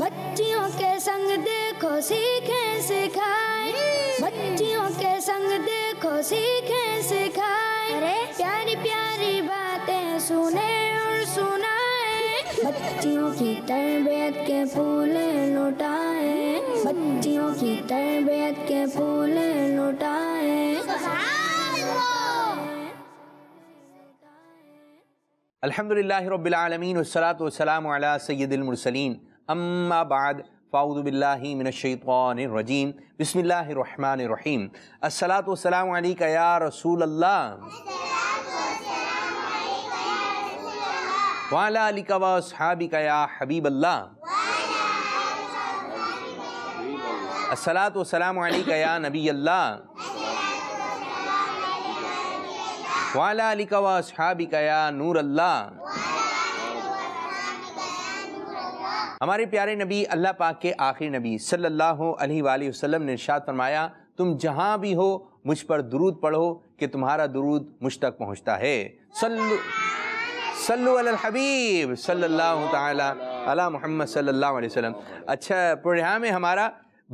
बच्चियों के संग देखो सीखें सिखाए बच्चियों के संग देखो सीखें सिखाए अरे प्यारी प्यारी बातें सुने और सुनाए बच्चियों की तरबियत के फूले लुटाए बच्चियों की तरबियत के फूल लुटाए अलहमदिल्लाबीआलमीसलातम सैदिलमरसलिन अम्माबाद फ़ाउदबिल्लाशैतरजीम बसमीम असलातम या रसूल वाला अलिका या हबीब अल्लाह या नबी अल्लाह या नूर अल्लाह हमारे प्यारे नबी अल्लाह पाक के आखिरी नबी सल्लल्लाहु अलैहि वसल्लम ने इरशाद फरमाया तुम जहाँ भी हो मुझ पर दुरूद पढ़ो कि तुम्हारा दुरूद मुझ तक पहुँचता है सल्लु सल्लु अल हबीब सल्लल्लाहु ताला अला मोहम्मद सल्लल्लाहु अलैहि वसल्लम अच्छा प्रोग्राम है हमारा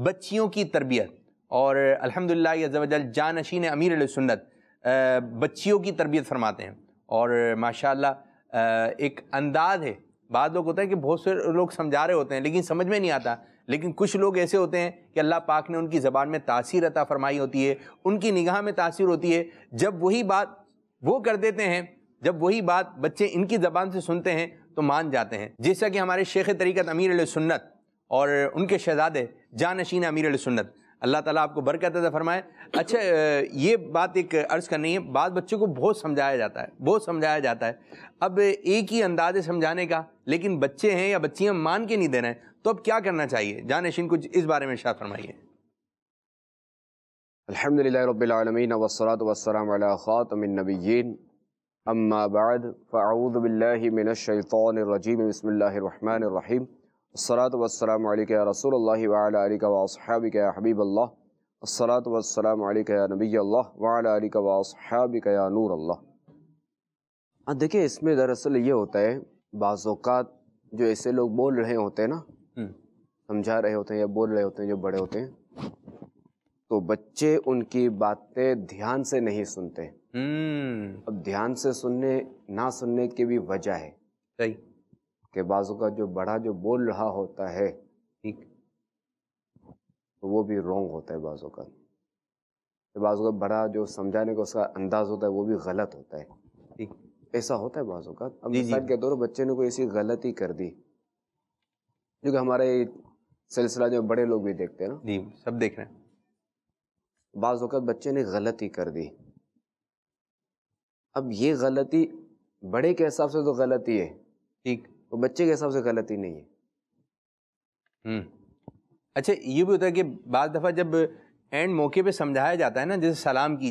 बच्चियों की तरबियत और अल्हम्दुलिल्लाह अल्हम्दुलिल्लाह जानशीन अमीर सुन्नत बच्चियों की तरबियत फरमाते हैं और माशाल्लाह एक अंदाज है बाद लोग होता है कि बहुत से लोग समझा रहे होते हैं लेकिन समझ में नहीं आता लेकिन कुछ लोग ऐसे होते हैं कि अल्लाह पाक ने उनकी ज़बान में तासीर अता फरमाई होती है उनकी निगाह में तासीर होती है जब वही बात वो कर देते हैं जब वही बात बच्चे इनकी ज़बान से सुनते हैं तो मान जाते हैं जैसा कि हमारे शेख तरीक़त अमीर सुन्नत और उनके शहजादे जानशीन अमीर सुन्नत अल्लाह ताला आपको बरकत अदा फरमाए अच्छा ये बात एक अर्ज़ करनी है बाद बच्चों को बहुत समझाया जाता है बहुत समझाया जाता है अब एक ही अंदाज है समझाने का लेकिन बच्चे हैं या बच्चियाँ मान के नहीं दे रहे हैं तो अब क्या करना चाहिए जानशीन कुछ इस बारे में शाह फरमाइए अलहमदिल्ला रबालमीन वसलात वसलम ख़ातमनबीन अम्माबाद फ़ाऊदबिल्लिमिनशैफ़ानरजीम बसमीम सलात वसलाम रसूल वाली का हबीब अल्लाह सलात वसलाम नबी अल्लाह वाली का वासहाब या नूर अल्लाह देखिए इसमें दरअसल ये होता है बाज़ात जो ऐसे लोग बोल रहे होते हैं ना हम्म। समझा रहे होते हैं या बोल रहे होते हैं जो बड़े होते हैं तो बच्चे उनकी बातें ध्यान से नहीं सुनते हम्म। अब ध्यान से सुनने ना सुनने की भी वजह है सही कि बाजू का जो बड़ा जो बोल रहा होता है ठीक तो वो भी रोंग होता है बाजू का तो बाजू का बड़ा जो समझाने का उसका अंदाज होता है वो भी गलत होता है ठीक ऐसा होता है बाजू का अब मिसाल के तौर बच्चे ने कोई ऐसी गलती कर दी जो कि हमारे सिलसिला जो बड़े लोग भी देखते हैं ना जी सब देख रहे हैं बाज़ अवत बच्चे ने गलती कर दी अब ये गलती बड़े के हिसाब से तो गलती है ठीक तो बच्चे के हिसाब से गलत ही नहीं है हम्म। अच्छा ये भी होता है कि बाद दफ़ा जब एंड मौके पे समझाया जाता है ना जैसे सलाम की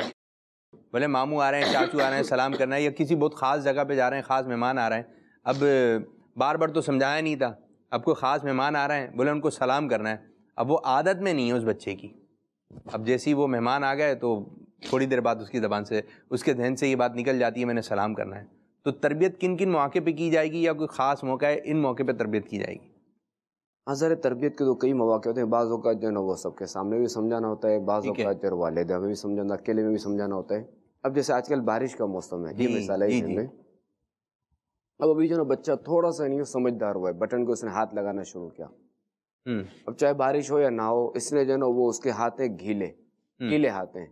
भले मामू आ रहे हैं चाचू आ रहे हैं सलाम करना है या किसी बहुत ख़ास जगह पे जा रहे हैं ख़ास मेहमान आ रहे हैं अब बार बार तो समझाया नहीं था अब कोई ख़ास मेहमान आ रहे हैं बोले उनको सलाम करना है अब वो आदत में नहीं है उस बच्चे की अब जैसे ही वो मेहमान आ गए तो थोड़ी देर बाद उसकी ज़बान से उसके जहन से ये बात निकल जाती है मैंने सलाम करना है तो तरबियत किन किन मौके पर की जाएगी या कोई ख़ास मौका है इन मौके पर तरबियत की जाएगी हाँ सर तरबियत के तो कई मौाक़े होते हैं बाज़ का जो है ना वो सबके सामने भी समझाना होता है बाज़ का जो वालद में भी समझाना अकेले में भी समझाना होता है अब जैसे आजकल बारिश का मौसम है ये मिसाल है इसमें अब अभी जो ना बच्चा थोड़ा सा नहीं समझदार हुआ है बटन को उसने हाथ लगाना शुरू किया अब चाहे बारिश हो या ना हो इसने जो ना वो उसके हाथ हैं घीले गीले हाथ हैं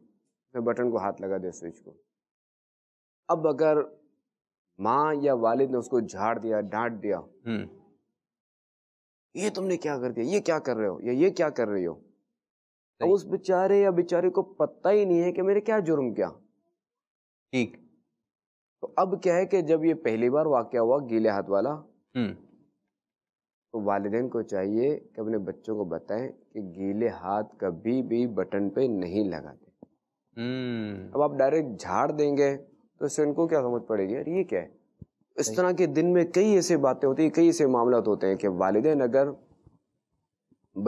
बटन को हाथ लगा दिया स्विच को अब अगर माँ या वालिद ने उसको झाड़ दिया डांट दिया हम्म। ये तुमने क्या कर दिया ये क्या कर रहे हो या ये क्या कर रही हो तो उस बेचारे या बेचारे को पता ही नहीं है कि मेरे क्या जुर्म क्या ठीक तो अब क्या है कि जब ये पहली बार वाक्य हुआ गीले हाथ वाला हम्म। तो वालदेन को चाहिए कि अपने बच्चों को बताएं कि गीले हाथ कभी भी बटन पे नहीं लगाते हम्म। अब आप डायरेक्ट झाड़ देंगे तो इससे इनको क्या समझ पड़ेगी अरे ये क्या है इस तरह के दिन में कई ऐसे बातें होती हैं कई ऐसे मामला तो होते हैं कि वालदेन अगर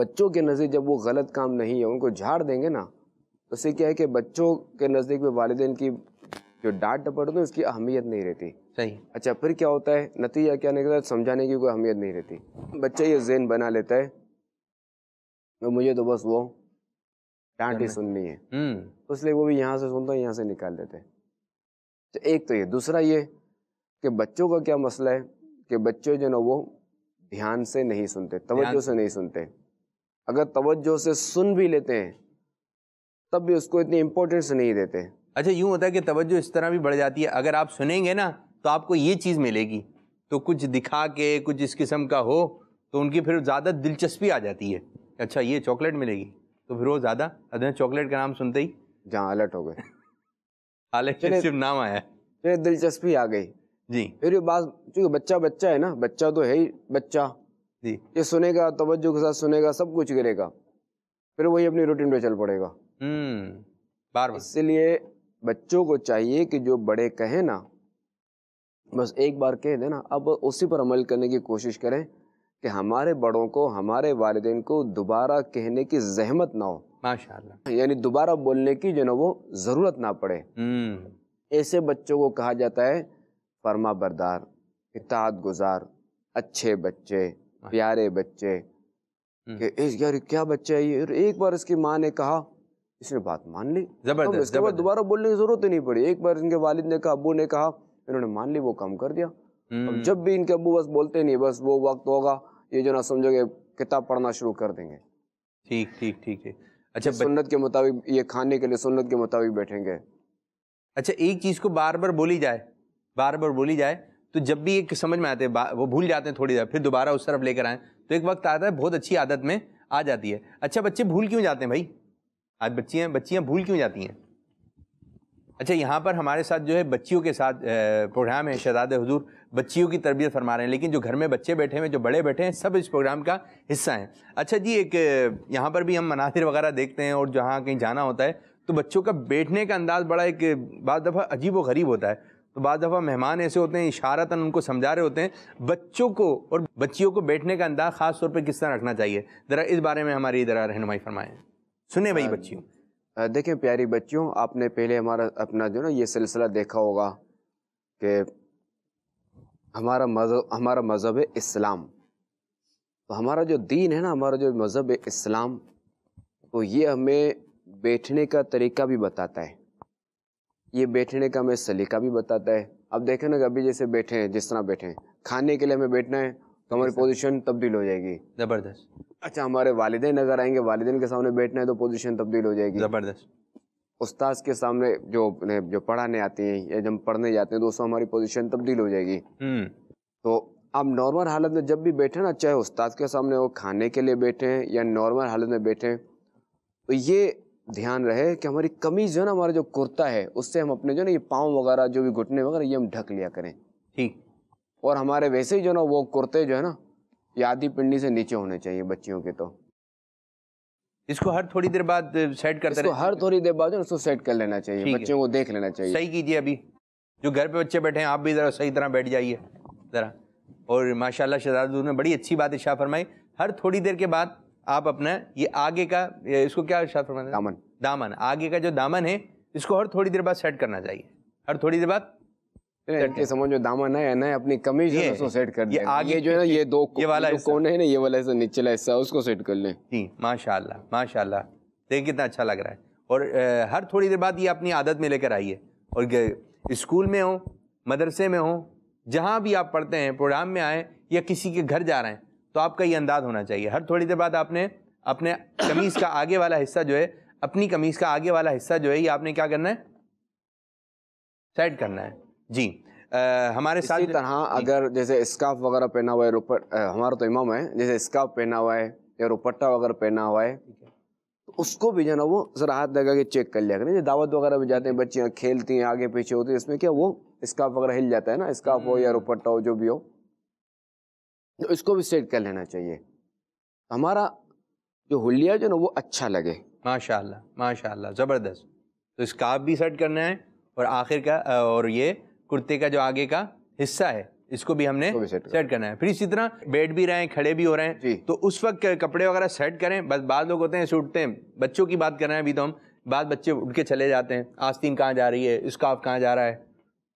बच्चों के नज़दीक जब वो गलत काम नहीं है उनको झाड़ देंगे ना तो उससे क्या है कि बच्चों के नज़दीक में वालदेन की जो डांट डपट होती है उसकी अहमियत नहीं रहती सही अच्छा फिर क्या होता है नतीजा क्या निकलता है समझाने की कोई अहमियत नहीं रहती बच्चा ये जेन बना लेता है तो मुझे तो बस वो डांट ही सुननी है हम्म। तो इसलिए वो भी यहाँ से सुनता है यहाँ से निकाल देते हैं तो एक तो ये दूसरा ये कि बच्चों का क्या मसला है कि बच्चे जो ना वो ध्यान से नहीं सुनते तवज्जो से नहीं सुनते अगर तवज्जो से सुन भी लेते हैं तब भी उसको इतनी इम्पोर्टेंस नहीं देते अच्छा यूँ होता है कि तवज्जो इस तरह भी बढ़ जाती है अगर आप सुनेंगे ना तो आपको ये चीज़ मिलेगी तो कुछ दिखा के कुछ इस किस्म का हो तो उनकी फिर ज़्यादा दिलचस्पी आ जाती है अच्छा ये चॉकलेट मिलेगी तो फिर वो ज़्यादा चॉकलेट का नाम सुनते ही जहाँ अलर्ट हो गए हालांकि सिर्फ नाम आया फिर दिलचस्पी आ गई जी फिर बात चूंकि बच्चा बच्चा है ना बच्चा तो है ही बच्चा जी ये सुनेगा तवज्जो के साथ सुनेगा सब कुछ करेगा फिर वही अपनी रूटीन पे चल पड़ेगा हम्म, बार बार इसलिए बच्चों को चाहिए कि जो बड़े कहें ना बस एक बार कह देना अब उसी पर अमल करने की कोशिश करें कि हमारे बड़ों को हमारे वालदेन को दोबारा कहने की जहमत ना हो माशाल्लाह यानी दोबारा बोलने की जो ना वो ज़रूरत ना पड़े हम्म। ऐसे बच्चों को कहा जाता है फर्मा बरदार इतात गुजार अच्छे बच्चे प्यारे बच्चे हम्म। कि इस यार क्या बच्चा है ये एक बार इसकी माँ ने कहा इसने बात मान ली जबरदस्त तो इसके बाद दोबारा बोलने की जरूरत ही नहीं पड़ी एक बार इनके वालिद ने कहा अबू ने कहा इन्होंने मान ली वो कम कर दिया अब हम्म। जब भी इनके अबू बस बोलते नहीं बस वो वक्त होगा ये जो ना समझोगे किताब पढ़ना शुरू कर देंगे ठीक ठीक ठीक है अच्छा तो सुन्नत के मुताबिक ये खाने के लिए सुन्नत के मुताबिक बैठेंगे अच्छा एक चीज़ को बार बार बोली जाए बार बार बोली जाए तो जब भी एक समझ में आते हैं वो भूल जाते हैं थोड़ी देर फिर दोबारा उस तरफ लेकर आएँ तो एक वक्त आता है बहुत अच्छी आदत में आ जाती है अच्छा बच्चे भूल क्यों जाते हैं भाई आज बच्चियाँ बच्चियाँ भूल क्यों जाती हैं अच्छा यहाँ पर हमारे साथ जो है बच्चियों के साथ प्रोग्राम है शहजाद हजूर बच्चियों की तरबियत फरमा रहे हैं लेकिन जो घर में बच्चे बैठे हैं जो बड़े बैठे हैं सब इस प्रोग्राम का हिस्सा हैं अच्छा जी एक यहाँ पर भी हम मनाजिर वगैरह देखते हैं और जहाँ कहीं जाना होता है तो बच्चों का बैठने का अंदाज़ बड़ा एक बार दफ़ा अजीब व गरीब होता है तो बार दफ़ा मेहमान ऐसे होते हैं इशारतन उनको समझा रहे होते हैं बच्चों को और बच्चियों को बैठने का अंदाज़ ख़ास तौर पर किस तरह रखना चाहिए ज़रा इस बारे में हमारी ज़रा रहनमाई फरमाएँ सुने भाई हाँ बच्चियों देखें प्यारी बच्चियों आपने पहले हमारा अपना जो ना ये सिलसिला देखा होगा कि हमारा मज़हब हमारा मज़हब इस्लाम तो हमारा जो दीन है ना हमारा जो मज़हब इस्लाम तो ये हमें बैठने का तरीका भी बताता है ये बैठने का हमें सलीका भी बताता है अब देखें ना कि अभी जैसे बैठे हैं जिस तरह बैठे हैं खाने के लिए हमें बैठना है तो हमारी पोजीशन तब्दील हो जाएगी ज़बरदस्त अच्छा हमारे वालदे नज़र आएंगे वालदेन के सामने बैठना है तो पोजीशन तब्दील हो जाएगी ज़बरदस्त उस्ताद के सामने जो जो पढ़ाने आते हैं या जब पढ़ने जाते हैं तो उसमें हमारी पोजीशन तब्दील हो जाएगी हम्म। तो आप नॉर्मल हालत में जब भी बैठे ना चाहे उस्ताद के सामने वो खाने के लिए बैठे हैं या नॉर्मल हालत में बैठे तो ये ध्यान रहे कि हमारी कमीज जो है ना हमारा जो कुर्ता है उससे हम अपने जो ना ये पाँव वगैरह जो भी घुटने वगैरह ये हम ढक लिया करें ठीक और हमारे वैसे ही जो ना वो कुर्ते जो है ना ये आधी पिंडी से नीचे होने चाहिए बच्चियों के तो इसको हर थोड़ी देर बाद सेट कर इसको हर थोड़ी देर बाद उसको सेट कर लेना चाहिए बच्चों को देख लेना चाहिए सही कीजिए अभी जो घर पे बच्चे बैठे हैं आप भी ज़रा सही तरह बैठ जाइए ज़रा और माशाल्लाह शहजाद ने बड़ी अच्छी बात शाह फरमाई हर थोड़ी देर के बाद आप अपना ये आगे का इसको क्या शाह फरमाते दामन दामन आगे का जो दामन है इसको हर थोड़ी देर बाद सेट करना चाहिए हर थोड़ी देर बाद इनके समझ में अपनी कमीज ये, उसको सेट कर आगे जो है ना ये दो ये वाला है ना ये वाला ऐसा निचला हिस्सा उसको सेट कर लें जी माशाल्लाह माशाल्लाह देखिए कितना अच्छा लग रहा है और हर थोड़ी देर बाद ये अपनी आदत में लेकर आइए और स्कूल में हो मदरसे में हो जहाँ भी आप पढ़ते हैं प्रोग्राम में आए या किसी के घर जा रहे हैं तो आपका ये अंदाज होना चाहिए हर थोड़ी देर बाद आपने अपने कमीज़ का आगे वाला हिस्सा जो है अपनी कमीज़ का आगे वाला हिस्सा जो है ये आपने क्या करना है सेट करना है जी आ, हमारे साथ इसी तरह अगर जैसे स्काफ वगैरह पहना हुआ है रुपट हमारा तो इमाम है जैसे स्काफ पहना हुआ है या रुपट्टा वगैरह पहना हुआ है तो उसको भी जो ना वो ज़रा हाथ लगा के चेक कर लिया करें जैसे दावत वगैरह में जाते हैं बच्चियाँ खेलती हैं आगे पीछे होती है इसमें क्या वो स्काफ वगैरह हिल जाता है ना स्काफ हो या हम्म। रुपट्टा हो जो भी हो तो इसको भी सेट कर लेना चाहिए हमारा जो हुलिया जो ना वो अच्छा लगे माशाल्लाह माशाल्लाह ज़बरदस्त तो स्काफ भी सेट करना है और आखिर का और ये कुर्ते का जो आगे का हिस्सा है इसको भी हमने तो सेट, सेट करना है फिर इसी तरह बैठ भी रहे हैं खड़े भी हो रहे हैं तो उस वक्त कपड़े वगैरह सेट करें बस बाद लोग होते हैं सूटते उठते हैं बच्चों की बात कर रहे हैं अभी तो हम बाद बच्चे उठ के चले जाते हैं आस्तीन कहाँ जा रही है स्काफ कहाँ जा रहा है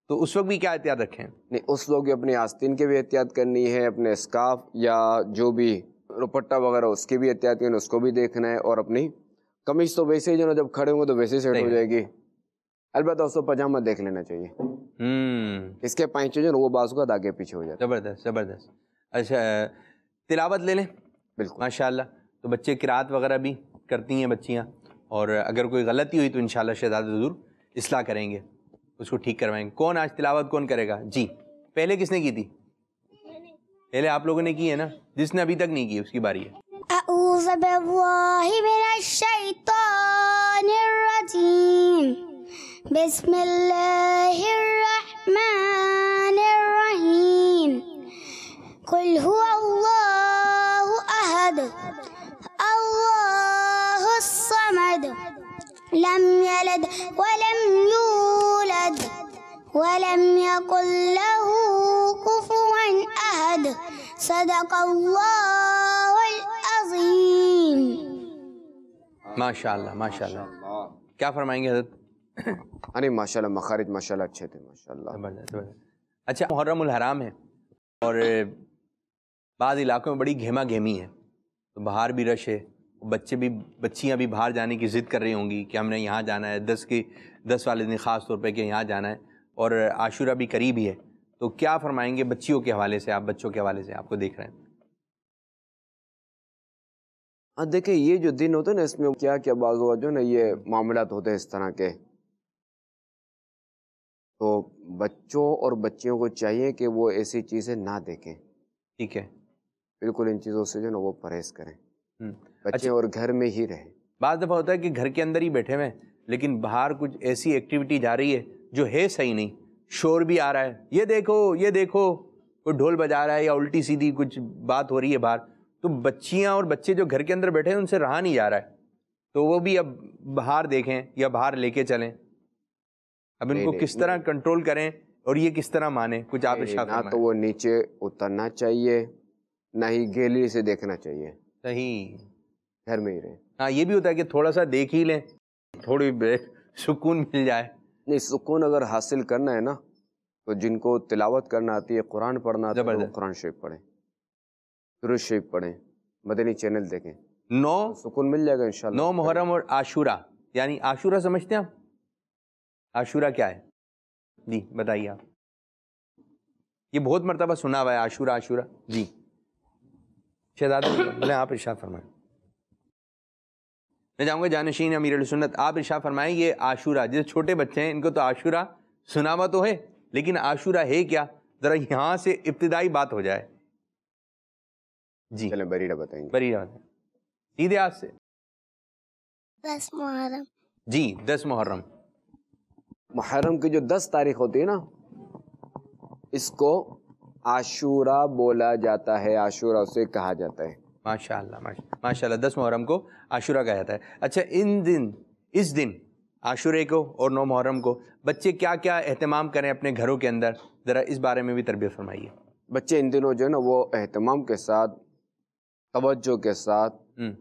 तो उस वक्त भी क्या एहतियात रखें नहीं उस लोग अपने आस्तीन के भी एहतियात करनी है अपने स्काफ या जो भी रुपट्टा वगैरह उसकी भी एहतियात करनी उसको भी देखना है और अपनी कमीज तो वैसे ही जो ना जब खड़े होंगे तो वैसे ही सेट हो जाएगी अलबत्त उसको पजामा देख लेना चाहिए हम्म। इसके पैंचे वो बाजू का धागे पीछे हो जाए ज़बरदस्त ज़बरदस्त अच्छा तिलावत ले लें बिल्कुल माशा तो बच्चे किरात वगैरह भी करती हैं बच्चियाँ और अगर कोई गलती हुई तो इन शहजाद हजूर इसलाह करेंगे उसको ठीक करवाएंगे कौन आज तिलावत कौन करेगा जी पहले किसने की थी पहले आप लोगों ने की है ना जिसने अभी तक नहीं की उसकी बारी है अऊज़ बिल्लाहि मिनश शैतानिर रजीम بسم الله الرحمن الرحيم قل هو الله أحد الله الصمد لم يلد ولم يولد ولم يقل له كفوا أحد صدق الله العظيم ما شاء الله ما شاء الله क्या फरमाएंगे حضرت अरे माशाल्लाह मखारिज माशाल्लाह अच्छे थे माशाल्लाह अच्छा मुहर्रमुल हराम है और बाद इलाकों में बड़ी घेमा घेमी है तो बाहर भी रश है बच्चे भी बच्चियां भी बाहर जाने की ज़िद कर रही होंगी कि हमने यहाँ जाना है दस की दस वाले दिन ख़ास तौर पर कि यहाँ जाना है और आशूरा भी करीब ही है तो क्या फरमाएंगे बच्चियों के हवाले से आप बच्चों के हवाले से आपको देख रहे हैं हाँ देखिए ये जो दिन होते हैं ना इसमें क्या क्या बाज जो ना ये मामला तो होते हैं इस तरह के तो बच्चों और बच्चियों को चाहिए कि वो ऐसी चीज़ें ना देखें ठीक है बिल्कुल इन चीज़ों से जो ना वो परहेज करें हम्म, बच्चे अच्छा, और घर में ही रहें बाद दफ़ा होता है कि घर के अंदर ही बैठे हुए हैं लेकिन बाहर कुछ ऐसी एक्टिविटी जा रही है जो है सही नहीं शोर भी आ रहा है ये देखो ये देखो कोई ढोल बजा रहा है या उल्टी सीधी कुछ बात हो रही है बाहर तो बच्चियाँ और बच्चे जो घर के अंदर बैठे हैं उनसे रहा नहीं जा रहा है तो वो भी अब बाहर देखें या बाहर लेके चलें अब इनको किस तरह कंट्रोल करें और ये किस तरह माने कुछ आप ना तो वो नीचे उतरना चाहिए ना ही गैलरी से देखना चाहिए सही घर में ही रहे हाँ ये भी होता है कि थोड़ा सा देख ही लें थोड़ी सुकून मिल जाए नहीं सुकून अगर हासिल करना है ना तो जिनको तिलावत करना आती है कुरान पढ़ना आती है तो कुरान शरीफ पढ़ें दुरुज शरीफ पढ़ें मदनी चैनल देखें नौ तो सुकून मिल जाएगा इन नौ मुहर्रम और आशूरा यानी आशूरा समझते हैं आप आशूरा क्या है जी बताइए आप ये बहुत मरतबा सुना हुआ है आशूरा आशूरा जी शहजादा भले आप इर्शा फरमाएं मैं जाऊँगा जानशीन अमीर सुन्नत आप इर्शा फरमाएं ये आशूरा जैसे छोटे बच्चे हैं इनको तो आशूरा सुना हुआ तो है लेकिन आशूरा है क्या ज़रा यहाँ से इब्तदाई बात हो जाए जी चलें बरीरा बताएंगे बरीरा बताएं सीधे आज से दस मुहर्रम जी दस मुहर्रम मुहर्रम की जो दस तारीख होती है ना इसको आशूरा बोला जाता है आशूरा उसे कहा जाता है माशाल्लाह माशा माशाल्लाह दस मुहर्रम को आशूरा कहा जाता है अच्छा इन दिन इस दिन आशूरे को और नौ मुहर्रम को बच्चे क्या क्या अहतमाम करें अपने घरों के अंदर ज़रा इस बारे में भी तरबियत फरमाइए बच्चे इन दिनों जो है ना वो अहतमाम के साथ तवज्जो के साथ हम्म।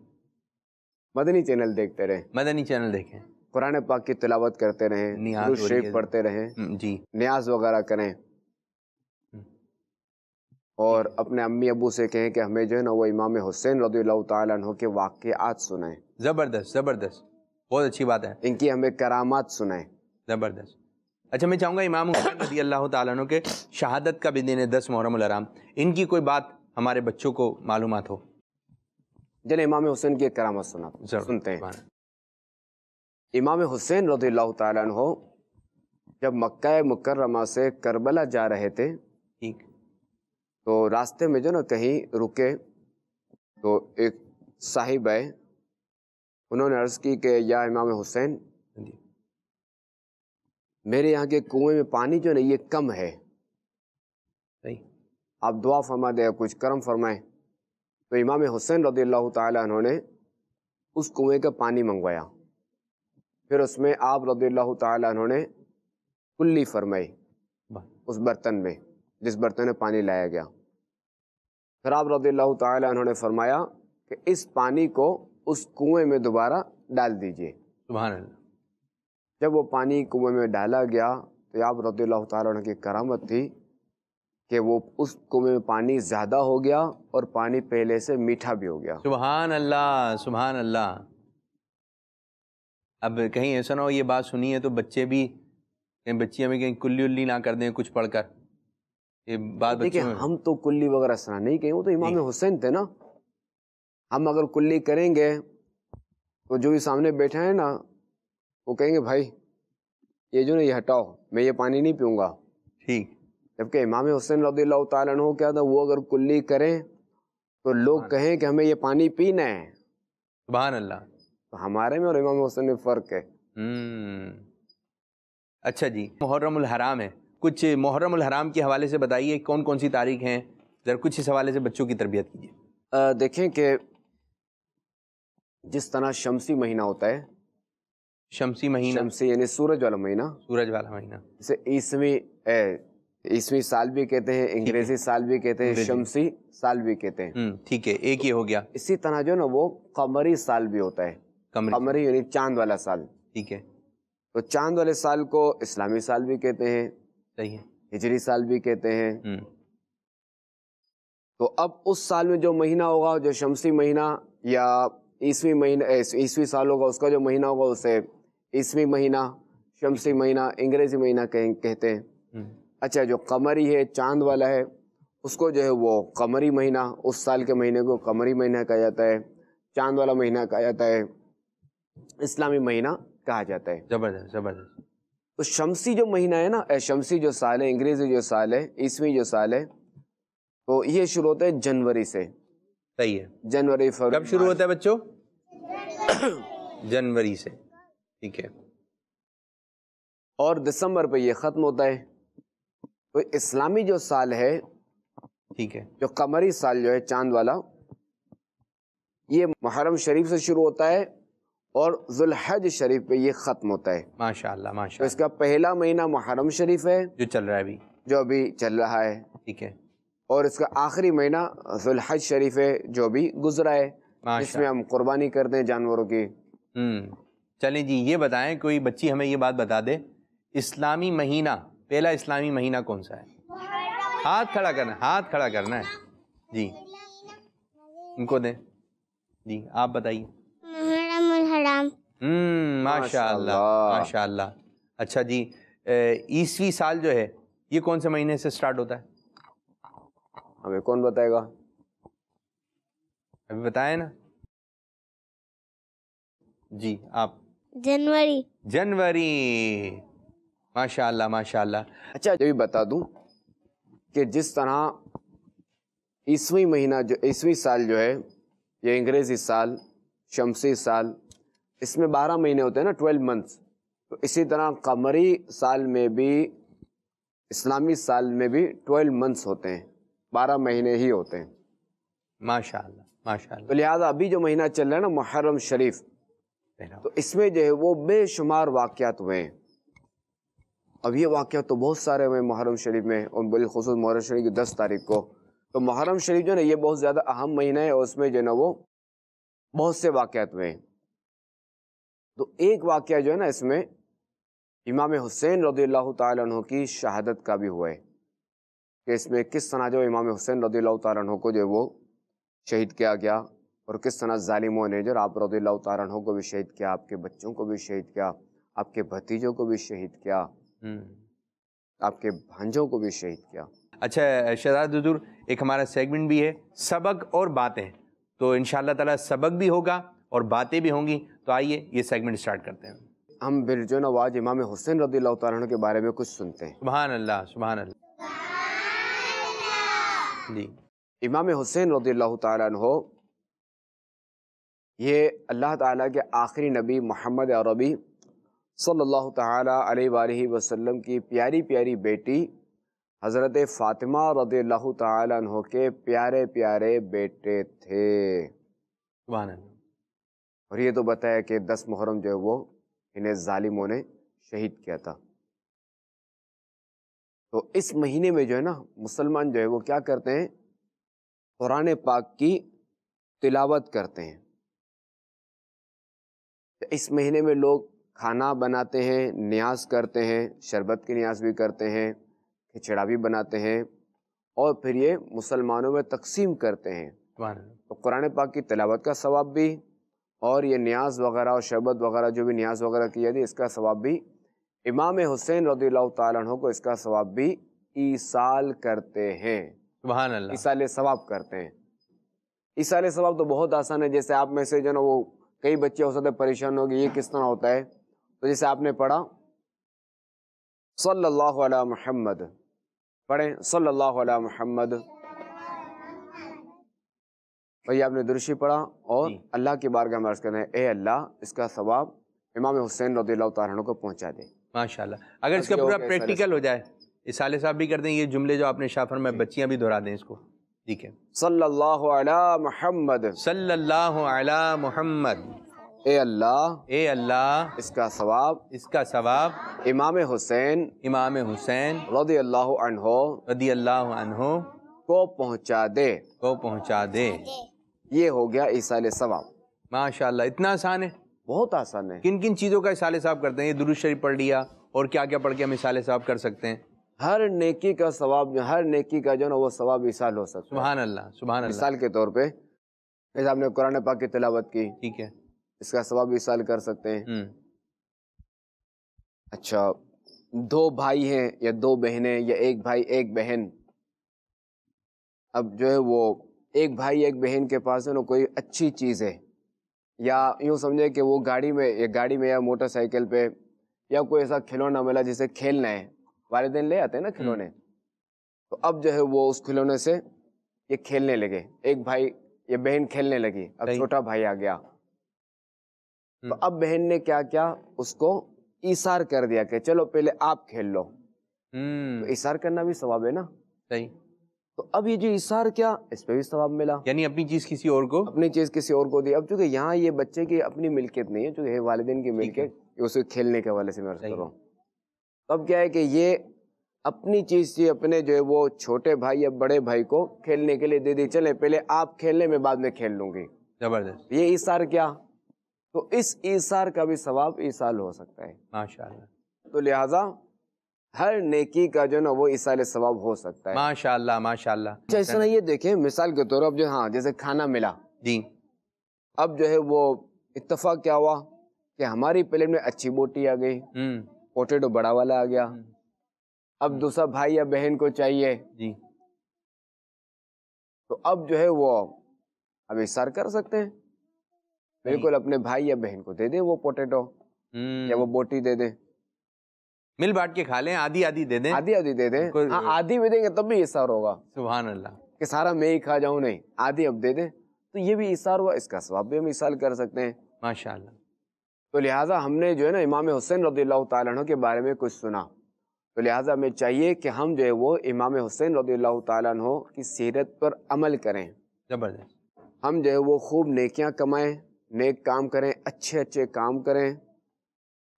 मदनी चैनल देखते रहे मदनी चैनल देखें कुरान पाक की तिलावत करते रहें शरीफ पढ़ते रहें हम्म, जी न्याज वगैरह करें हम्म। और अपने अम्मी अबू से कहें कि हमें जो है ना वो इमाम हुसैन रदी तहों के वाक़ात सुनाए ज़बरदस्त ज़बरदस्त बहुत अच्छी बात है इनकी हमें करामात सुनाए ज़बरदस्त अच्छा मैं चाहूँगा इमाम हुसैन रदी अल्लाह तहों के शहादत का भी दिन है दस मुहरम आराम इनकी कोई बात हमारे बच्चों को मालूम हो जन इमाम हुसैन की करामत सुना सुनते हैं इमाम हुसैन रदील्ला तहो जब मक्का मुकर्रमा से करबला जा रहे थे ठीक तो रास्ते में जो ना कहीं रुके तो एक साहिब आए उन्होंने अर्ज़ की कि या इमाम हुसैन मेरे यहाँ के कुएं में पानी जो ना ये कम है नहीं आप दुआ फरमा दे कुछ कर्म फरमाएं तो इमाम हुसैन रदील्ला तहों ने उस कुएं का पानी मंगवाया फिर उसमें आप रदील तुमने कुल्ली फरमाई उस बर्तन में जिस बर्तन में पानी लाया गया फिर आप रदील्ला तुमने फरमाया कि इस पानी को उस कुएं में दोबारा डाल दीजिए जब वो पानी कुएं में डाला गया तो आप रदील्ला तुकी की करामत थी कि वो उस कुएं में पानी ज़्यादा हो गया और पानी पहले से मीठा भी हो गया सुबहान अल्लाह सुबहान अल्लाह अब कहीं ऐसा ना हो ये बात सुनी है तो बच्चे भी कहीं बच्चियाँ भी कहीं कुल्ली उल्ली ना कर दें कुछ पढ़कर ये बात देखिए हम तो कुल्ली वगैरह सना नहीं कहीं वो तो इमाम हुसैन थे ना हम अगर कुल्ली करेंगे तो जो भी सामने बैठे हैं ना वो कहेंगे भाई ये जो ना ये हटाओ मैं ये पानी नहीं पीऊँगा ठीक जबकि इमाम हुसैन रदील्ला तु क्या था वो अगर कुल्ली करें तो लोग कहें कि हमें ये पानी पीना है सुबह अल्लाह तो हमारे में और इमाम हुसैन में फ़र्क है हम्म। अच्छा जी मुहर्रम हराम है कुछ मुहर्रम हराम के हवाले से बताइए कौन कौन सी तारीख हैं ज़रा कुछ इस हवाले से बच्चों की तरबियत कीजिए देखें कि जिस तरह शमसी महीना होता है शमसी महीना शमसी यानी सूरज वाला महीना सूरज वाला महीना इसे ईसवी ईसवी साल भी कहते हैं अंग्रेजी साल भी कहते हैं शमसी साल भी कहते हैं हम्म, ठीक है एक ही हो गया इसी तरह जो ना वो कमरी साल भी होता है कमरी कमरी यानी चांद वाला साल ठीक है तो चांद वाले साल को इस्लामी साल भी कहते हैं सही है हिजरी साल भी कहते हैं हम्म। तो अब उस साल में जो महीना होगा जो शमसी महीना या ईसवी महीना ईसवी साल होगा उसका जो महीना होगा उसे ईसवी महीना शमसी महीना अंग्रेजी महीना कह, कहते हैं हम्म। अच्छा जो कमरी है चांद वाला है उसको जो है वो कमरी महीना उस साल के महीने को कमरी महीना कहा जाता है चांद वाला महीना कहा जाता है इस्लामी महीना कहा जाता है ज़बरदस्त ज़बरदस्त तो शमसी जो महीना है ना शमसी जो साल है अंग्रेज़ी जो साल है ईसवी जो साल है तो ये शुरू होता है जनवरी से सही है जनवरी फरवरी कब शुरू होता है बच्चों जनवरी से ठीक है और दिसंबर पे ये ख़त्म होता है तो इस्लामी जो साल है ठीक है जो कमरी साल जो है चांद वाला ये मुहर्रम शरीफ से शुरू होता है और जुलहज शरीफ पे ये ख़त्म होता है माशाल्लाह माशा तो इसका पहला महीना मुहर्रम शरीफ है जो चल रहा है अभी जो अभी चल रहा है ठीक है और इसका आखिरी महीना जुलहज शरीफ है जो अभी गुजरा है इसमें हम कुर्बानी करते हैं जानवरों की हम्म, चलें जी ये बताएं कोई बच्ची हमें ये बात बता दे इस्लामी महीना पहला इस्लामी महीना कौन सा है हाथ खड़ा करना है हाथ खड़ा करना है जी इनको दें जी आप बताइए हम्म, माशाल्लाह अच्छा जी ईसवी साल जो है ये कौन से महीने से स्टार्ट होता है हमें कौन बताएगा अभी बताए ना जी आप जनवरी जनवरी माशाल्लाह माशाल्लाह अच्छा ये भी बता दूं कि जिस तरह ईसवी महीना जो ईसवी साल जो है ये अंग्रेज़ी साल शमसी साल इसमें बारह महीने होते हैं ना ट्वेल्व मंथ्स तो इसी तरह कमरी साल में भी इस्लामी साल में भी ट्वेल्व मंथ्स होते हैं बारह महीने ही होते हैं माशा माशा तो लिहाजा अभी जो महीना चल रहा है ना मुहर्रम शरीफ तो इसमें जो है वो बेशुमार वाक़ हुए हैं अब ये वाक़ तो बहुत सारे हुए मुहर्रम शरीफ में और बिलखसूस मुहर्रम शरीफ की दस तारीख को तो मुहर्रम शरीफ जो है ना ये बहुत ज़्यादा अहम महीना है और उसमें जो है ना वो बहुत से वाक़ हुए हैं तो एक वाक्य जो है ना इसमें इमाम हुसैन रदील्ला तु की शहादत का भी हुआ है कि इसमें किस तरह जो इमाम हुसैन रदील्ला तु को जो वो शहीद किया गया और किस तरह ालिमों ने जो आप रदील्ला तु को भी शहीद किया आपके बच्चों को भी शहीद किया आपके भतीजों को भी शहीद किया हम्म। आपके भांजों को भी शहीद किया अच्छा शहजाद हजूर एक हमारा सेगमेंट भी है सबक और बातें तो इन ताला सबक भी होगा और बातें भी होंगी तो आइए ये सेगमेंट स्टार्ट करते हैं हम बिरजो नवाज इमाम हुसैन रदी तारण के बारे में कुछ सुनते हैं सुबहान अल्लाह सुबहान अल्लाह जी इमाम हुसैन रदी तारण हो ये अल्लाह ताला के आखिरी नबी मोहम्मद अरबी सल्लल्लाहु ताला अलैहि वसल्लम की प्यारी प्यारी बेटी हज़रत फ़ातिमा रदी तन के प्यारे प्यारे बेटे थे सुबहान और ये तो बताया कि दस मुहर्रम जो है वो इन्हें ालिमों ने शहीद किया था तो इस महीने में जो है ना मुसलमान जो है वो क्या करते हैं कुरान पाक की तिलावत करते हैं तो इस महीने में लोग खाना बनाते हैं न्याज करते हैं शरबत की न्याज भी करते हैं खिचड़ा भी बनाते हैं और फिर ये मुसलमानों में तकसीम करते हैं तो कुरान पाक की तिलावत का सवाब भी और ये न्याज वगैरह और शरबत वगैरह जो भी न्याज वगैरह की जाती है इसका सवाब भी इमाम हुसैन रदी तु को इसका सवाब भी ईसाल करते हैं ईसाल सवाब करते हैं ईसाल सवाब तो बहुत आसान है जैसे आप में से जो ना वो कई बच्चे हो सकते परेशान हो गए ये किस तरह होता है तो जैसे आपने पढ़ा सल्लल्लाहु अलैहि मोहम्मद पढ़ें सल्लल्लाहु अलैहि मोहम्मद भाई आपने दुरुशी पढ़ा और अल्लाह के बारगाह में अर्ज करना है ए अल्लाह इसका सवाब इमाम हुसैन रदील्ला तारण को पहुँचा दे माशाल्लाह अगर इसका पूरा प्रैक्टिकल हो जाए इसाले साहब भी कर दें ये जुमले जो आपने शाफर में बच्चियाँ भी दोहरा दें इसको ठीक है सल्लल्लाहु अलैहि मोहम्मद सल्लल्लाहु अलैहि मोहम्मद ए अल्लाह ए अल्लाह इसका सवाब इसका सवाब इमाम हुसैन इमाम हुसैन रदी अल्लाह अनहो रदी अल्लाह अनहो को पहुँचा दे को पहुंचा दे ये हो गया इसाल सवाब माशाल्लाह इतना आसान है बहुत आसान है किन किन चीज़ों का इसाल साहब करते हैं ये दुरुज शरीफ पढ़ लिया और क्या क्या पढ़ के हम इसाल साहब कर सकते हैं हर नेकी का सवाब हर नेकी का जो ना वो सवाब इसाल हो सकता है सुबह अल्लाह सुबह मिसाल के तौर पे जैसे आपने कुरान पाक की तलावत की ठीक है इसका सवाब इसाल कर सकते हैं हम्म। अच्छा दो भाई हैं या दो बहनें या एक भाई एक बहन अब जो है वो एक भाई एक बहन के पास है ना कोई अच्छी चीज़ है या यूँ समझे कि वो गाड़ी में या गाड़ी में या मोटरसाइकिल पे या कोई ऐसा खिलौना मिला जिसे खेलना है दिन ले आते हैं ना खिलौने हम्म। तो अब जो है वो उस खिलौने से ये खेलने लगे एक भाई ये बहन खेलने लगी अब छोटा भाई आ गया तो हम्म। अब बहन ने क्या क्या उसको इशार कर दिया कि चलो पहले आप खेल लो तो इशार हम्म। करना भी स्वाब है ना सही तो अब ये जो इशार क्या इस पर भी सवाब मिला यानी अपनी चीज किसी और को अपनी चीज किसी और को दी अब चूंकि यहाँ ये बच्चे की अपनी मिल्कियत नहीं है चूंकि वाले की मिल्कियत उसे खेलने के हवाले से मैं कर रहा हूँ अब क्या है कि ये अपनी चीज से अपने जो है वो छोटे भाई या बड़े भाई को खेलने के लिए दे दी चले पहले आप खेलने में बाद में खेल लूंगी जबरदस्त ये इशार क्या तो इस इशार का भी सवाब इस साल हो सकता है माशा तो लिहाजा हर नेकी का जो ना वो इसाल सवाब हो सकता है माशाल्लाह माशाल्लाह अच्छा इस ये देखें मिसाल के तौर पर जो हाँ जैसे खाना मिला जी अब जो है वो इतफाक क्या हुआ कि हमारी प्लेट में अच्छी बोटी आ गई हम्म। पोटेटो बड़ा वाला आ गया हम्म। अब हम्म। दूसरा भाई या बहन को चाहिए जी तो अब जो है वो अब इशार कर सकते हैं बिल्कुल अपने भाई या बहन को दे दे वो पोटेटो या वो बोटी दे दे मिल बांट के खा लें आधी आधी दे दें आधी आधी दे दें हाँ, आधी भी देंगे तब भी इशार होगा सुबह अल्लाह कि सारा मैं ही खा जाऊं नहीं आधी अब दे दें तो ये भी इशार हुआ इसका स्वाब भी हम इशार कर सकते हैं माशा तो लिहाजा हमने जो है ना इमाम हुसैन रदील्ला तु के बारे में कुछ सुना तो लिहाजा हमें चाहिए कि हम जो है वो इमाम हुसैन रदील्ला तु की सीरत पर अमल करें ज़बरदस्त हम जो है वो खूब नेकियाँ कमाएँ नेक काम करें अच्छे अच्छे काम करें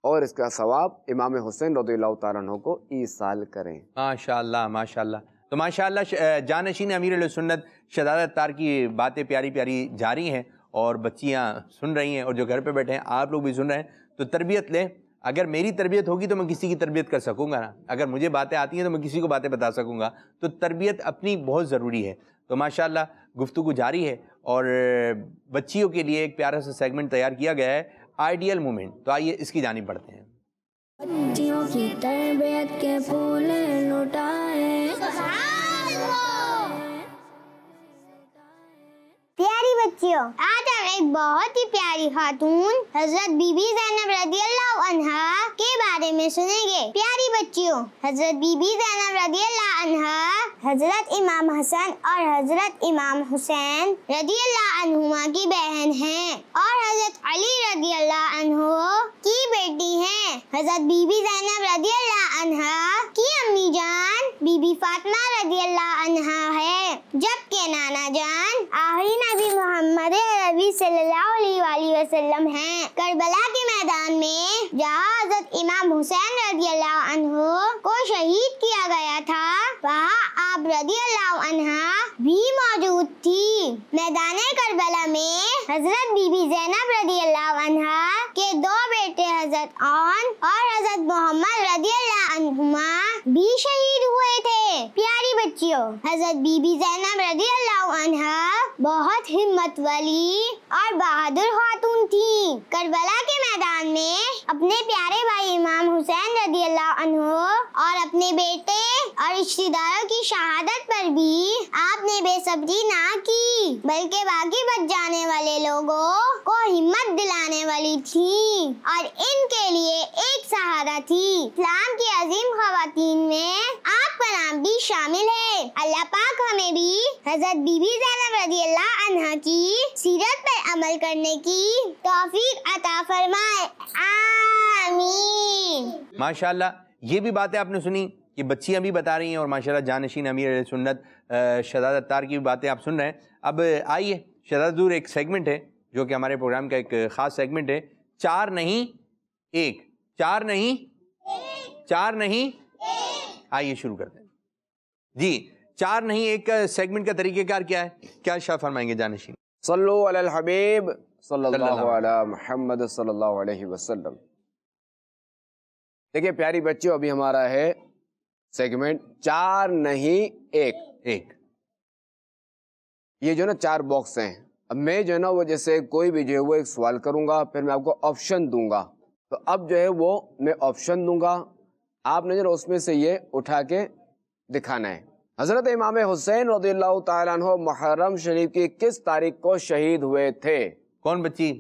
और इसका सवाब इमाम हुसैन रदील्ला तु को ई साल करें माशा माशा तो माशा जानशीन अमीर सुन्नत शदादत तार की बातें प्यारी प्यारी जारी हैं और बच्चियाँ सुन रही हैं और जो घर पे बैठे हैं आप लोग भी सुन रहे हैं तो तरबियत लें अगर मेरी तरबियत होगी तो मैं किसी की तरबियत कर सकूँगा ना अगर मुझे बातें आती हैं तो मैं किसी को बातें बता सकूँगा तो तरबियत अपनी बहुत ज़रूरी है तो माशा गुफ्तु जारी है और बच्चियों के लिए एक प्यारा सा सेगमेंट तैयार किया गया है आइडियल मोमेंट तो आइए इसकी जानी बढ़ते हैं बच्चियों की तरबियत के फूल लुटाए बच्चियों आज हम एक बहुत ही प्यारी खातून हजरत बीबी जैनब रजी अल्लाह के बारे में सुनेंगे प्यारी बच्चियों हजरत बीबी जैनब रजी अल्लाह हजरत इमाम हसन और हजरत इमाम हुसैन रजी अल्लाह की बहन हैं और हजरत अली रजी अल्लाह की बेटी हैं हजरत बीबी जैनब रजी अल्लाह की अम्मी जान बीबी फातमा रजी अल्लाह है जबकि नाना जान Madera. नबी सल्लल्लाहु वसल्लम हैं करबला के मैदान में जहाँ हजरत इमाम हुसैन रजी अल्लाह को शहीद किया गया था वहाँ आप रजी अल्लाह भी मौजूद थी मैदान करबला में हजरत बीबी जैनब रजी अल्लाह के दो बेटे हजरत ऑन और हजरत मोहम्मद रजी अल्लाह भी शहीद हुए थे प्यारी बच्चियों हजरत बीबी जैनब रजी अल्लाह बहुत हिम्मत वाली और बहादुर खातून थी करबला के मैदान में अपने प्यारे भाई इमाम हुसैन रजी अल्लाह और अपने बेटे और रिश्तेदारों की शहादत पर भी आपने बेसब्री ना की बल्कि बाकी बच जाने वाले लोगों को हिम्मत दिलाने वाली थी और इनके लिए एक सहारा थी इस्लाम की अजीम खातन में आपका नाम भी शामिल है अल्लाह पाक हमें भी हजरत बीबी जैनब रजी अल्लाह अनहा की सीरत पर अमल करने की तौफीक अता फरमाए आमीन माशाल्लाह ये भी बातें आपने सुनी कि बच्चियां भी बता रही हैं और माशाल्लाह जानशीन अमीर सुन्नत शहजाद अत्तार की भी बातें आप सुन रहे हैं अब आइए शदादूर एक सेगमेंट है जो कि हमारे प्रोग्राम का एक ख़ास सेगमेंट है चार नहीं एक चार नहीं एक। चार नहीं आइए शुरू करते हैं जी चार नहीं एक सेगमेंट का तरीक़ेकार क्या है क्या शाह फरमाएंगे जानशीन हबीब वसल्लम देखिए प्यारी बच्चों अभी हमारा है सेगमेंट चार नहीं एक एक ये जो ना चार बॉक्स हैं अब मैं जो है ना वो जैसे कोई भी जो है वो एक सवाल करूंगा फिर मैं आपको ऑप्शन दूंगा तो अब जो है वो मैं ऑप्शन दूंगा आपने जो उसमें से ये उठा के दिखाना है हज़रत इमाम हुसैन रदील्ला मुहर्रम शरीफ की किस तारीख को शहीद हुए थे कौन बच्ची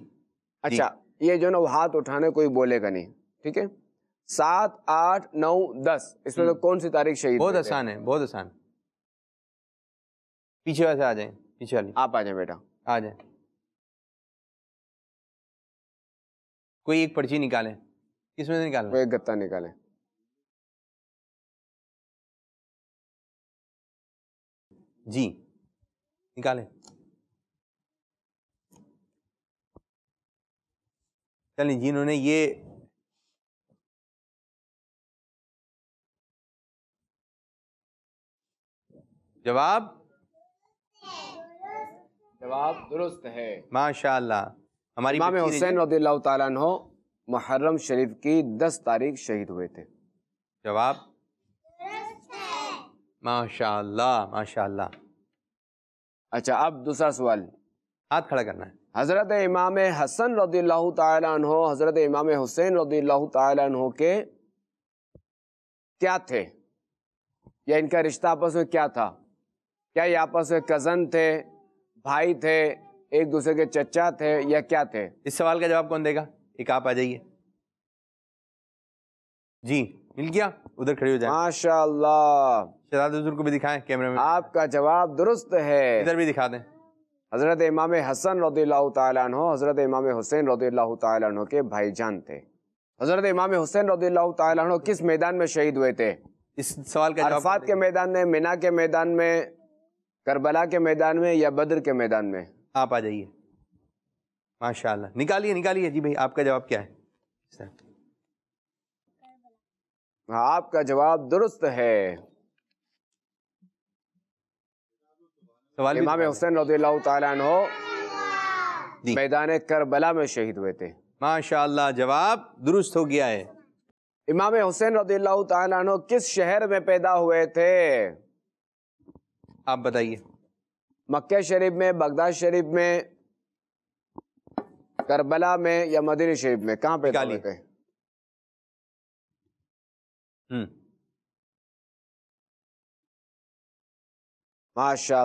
अच्छा ये जो ना हाथ उठाने कोई बोलेगा नहीं ठीक है सात आठ नौ दस इसमें तो हम्म। कौन सी तारीख शहीद बहुत आसान है बहुत आसान पीछे वाले आ जाए पीछे वाले आप आ जाए बेटा आ जाए कोई एक पर्ची निकाले किसमें से निकालें कोई गत्ता निकाले जी निकालें जी जिन्होंने ये जवाब जवाब दुरुस्त है माशाल्लाह हमारी इमाम हुसैन रदी अल्लाह मुहर्रम शरीफ की दस तारीख शहीद हुए थे जवाब माशाल्लाह माशाल्लाह अच्छा अब दूसरा सवाल हाथ खड़ा करना है हज़रत इमाम हसन रदी तहो हज़रत इमाम हुसैन रदी तहो के क्या थे या इनका रिश्ता आपस में क्या था क्या ये आपस में कज़न थे भाई थे एक दूसरे के चचा थे या क्या थे इस सवाल का जवाब कौन देगा एक आप आ जाइए जी मिल गया उधर खड़े हो जाए माशाल्लाह शहजाद हजूर को भी दिखाएं कैमरे में आपका जवाब दुरुस्त है इधर भी दिखा दें हज़रत इमाम हसन रौदी हज़रत इमाम हुसैन रौदी तु के भाईजान थे हज़रत इमाम हुसैन रौदी तु किस मैदान में शहीद हुए थे इस सवाल का अरफात के मैदान में मीना के मैदान में करबला के मैदान में या बद्र के मैदान में आप आ जाइए माशाल्लाह निकालिए निकालिए जी भाई आपका जवाब क्या है सर आपका जवाब दुरुस्त है सवाल इमाम हुसैन रजील्ला मैदान करबला में शहीद हुए थे माशा जवाब दुरुस्त हो गया है इमाम हुसैन रजील्ला किस शहर में पैदा हुए थे आप बताइए मक्के शरीफ में बगदाद शरीफ में करबला में या मदीना शरीफ में कहाँ पैदा हुए थे Hmm. माशा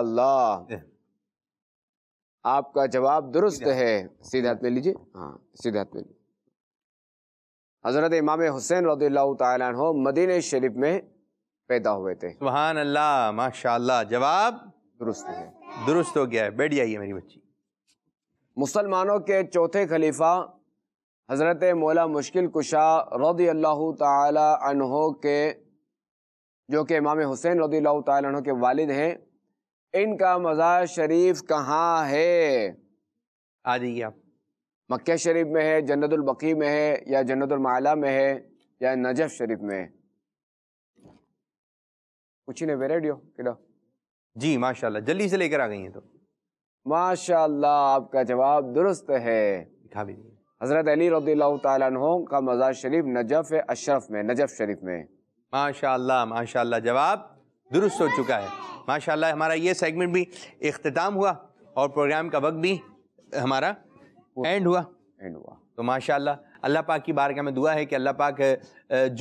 आपका जवाब दुरुस्त है सीधे हाथ में लीजिए हाँ सीधे हाथ में लीजिए हज़रत इमाम हुसैन रदील्ला तहो मदीन शरीफ में पैदा हुए थे सुबहान अल्लाह माशा जवाब दुरुस्त है दुरुस्त हो गया है बैठ जाइए मेरी बच्ची मुसलमानों के चौथे खलीफा हज़रत मौला मुश्किल कुशा रदी अल्लाह तहो के जो कि इमाम हुसैन रदी अल्लाह के वालिद हैं इनका मज़ार शरीफ कहाँ है आ जाइए आप मक्के शरीफ में है जन्नतबकी में है या जन्नतुलमाला में है या नजफ शरीफ में है कुछ ही ने रेडियो किलो जी माशाल्लाह जल्दी से लेकर आ गई हैं तो माशाल्लाह आपका जवाब दुरुस्त है दिखा भी हज़रत अली रदी तहों का मज़ार शरीफ नजफ़ अशरफ में नजफ़ शरीफ में माशा माशा जवाब दुरुस्त हो चुका है माशा हमारा ये सेगमेंट भी अख्ताम हुआ और प्रोग्राम का वक्त भी हमारा एंड हुआ एंड हुआ तो माशा अल्लाह पाक की बारगाह में दुआ है कि अल्लाह पाक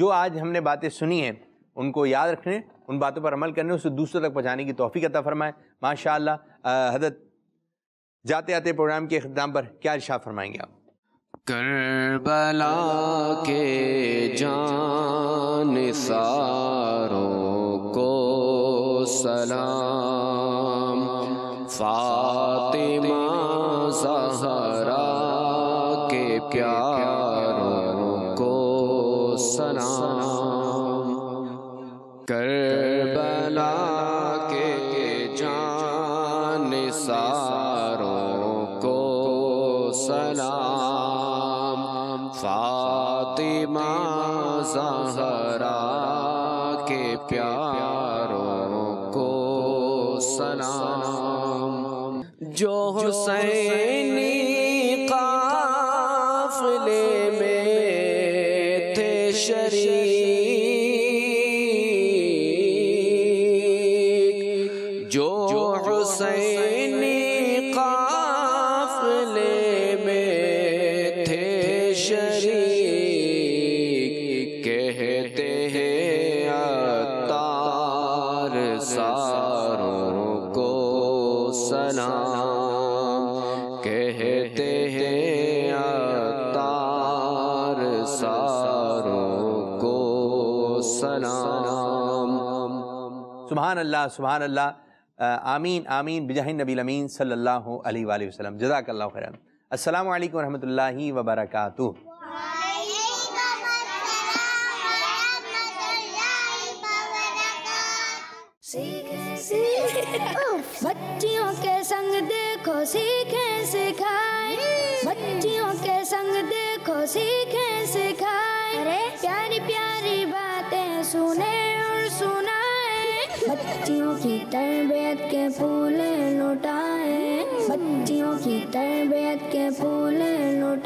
जो आज हमने बातें सुनी हैं उनको याद रखने उन बातों पर अमल करने उसे दूसरों तक पहुँचाने की तोहफ़ी का तफरमाए माशा हजरत जाते आते प्रोग्राम के अख्ताम पर क्या इर्शा फरमाएंगे आप करबला के जान सारों को सलाम फातिमा सहरा के प्यारों को सलाम कर कहते हैं अतार सारों को सलाम सुबहान अल्लाह सुबहान अल्लाह आमीन आमीन बिजाहिन नबी अमीन सल्लल्लाहु अलैहि वसल्लम जजाकल्ला खैर अस्सलाम वालेकुम रहमतुल्लाहि व बरकातुहू बच्चियों के संग देखो सीख की तरबियत के फूल लुटाए बच्चियों की तरबियत के फूल लुटाए